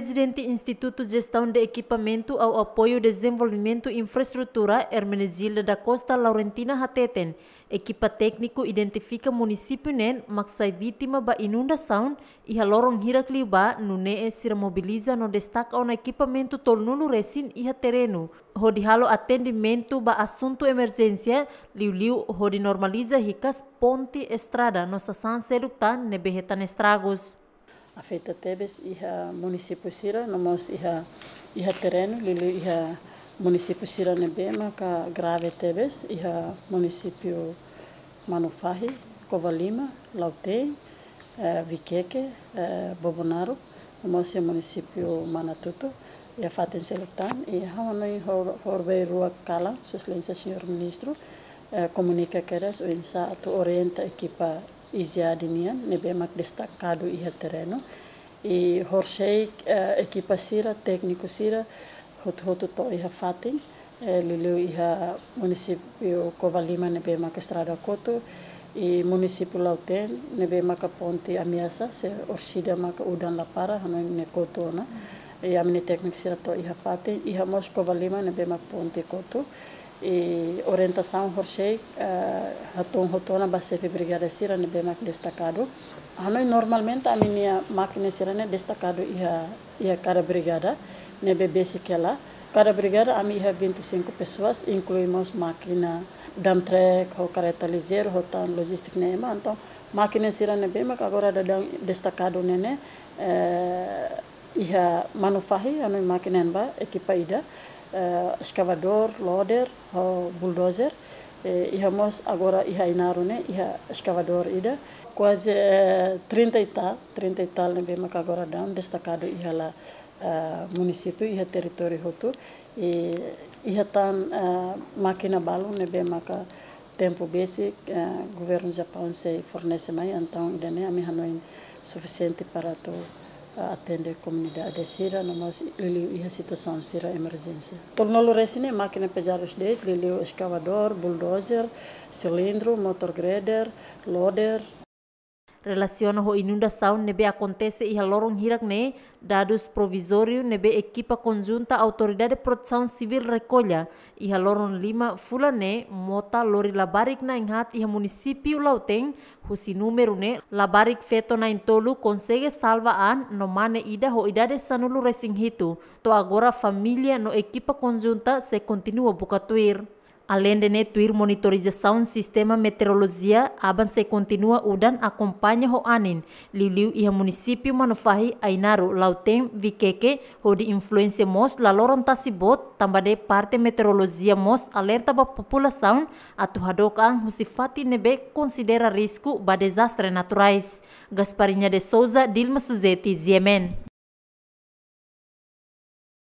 presidente do Instituto de Gestão de Equipamento ao Apoio ao Desenvolvimento e Infraestrutura Hermenegilda da Costa Laurentina Hateten, equipa técnico identifica município nen maxai vítima ba inundação e a halorong hiraklioba nune e se remobiliza no destaca on equipamento tolnulu resin e terreno. Rodihalo atendimento ba assunto emergência, liu-liu rodi normaliza ricas ponte estrada nossa san seductan neberretan estragos afeta Tebes iha município Sira, nomos iha iha terreno, lili iha município Sira Nebema, ka grave Tebes, iha município Manufahi, Covalima, Lautei, eh, Viqueque, eh, Bobonaro, nomos município Manatuto, ia faten selectan, e hawanoi hor, horbei rua cala, sua excelência senhor ministro, eh, comunica queres, o ensaio orienta equipa Iziadinian, nebe mak destacado ia terreno. I Horsheik, uh, eh, equipa sira, técnico sira, hot hotu to ia fatin. E eh, luleu ia município kovalima nebe mak estrada koto. I município Lauten, nebe mak Ponti Amiasa se orsida mak udan lapara, hano ne coto na. Mm -hmm. e minha técnica sira to iha fate iha mos kova lima ne bema ponte koto e orientação horsei eh, haton hotona basefe brigada sira ne bema destacado ano normalmente a minha máquina sira ne destacado iha iha cada brigada ne bebesi kela cada brigada a minha 25 pessoas incluímos máquina truck ou carreta ligeiro ho tan logística ne então máquina sira ne bema agora da destacado nene eh, iha manufahi anu makinen ba ekipa ida uh, eh, escavador, loader, ho bulldozer. E, eh, iha mos agora iha inarune iha escavador ida quase uh, 30 tal, 30 tal nebe maka agora destacado iha la uh, município iha território hotu e iha tan uh, máquina balo nebe maka tempo basic uh, governo Japão se fornece mais então ida ne ami hanoin suficiente para to atender a comunidade sira na nossa lili a situação sira é emergência tornou o resine máquina pesar os dedos escavador bulldozer cilindro motor grader loader Relaciona ho inundação nebe acontece iha e lorong um hirak ne dados de nebe equipa conjunta Autoridade de Protección Civil recolha e Loron lorong um lima fulane mota lori labarik na inhat e municipio lauten, lauteng número ne labarik feto na tolu consegue salva an no mane ida ho idade sanulu resing hitu to agora familia no equipa conjunta se continua tuir. Além de netuir monitorização sistema meteorologia, aban se continua udan acompanha ho anin, liliu ia e município manufahi Ainaru Lautem Vikeke ho de influência mos la laloron tasibot tambade parte meteorologia mos alerta ba população atuhadok hadokan husifati nebe considera risco ba desastre naturais. Gasparinha de Souza, Dilma Suzeti, Ziemen.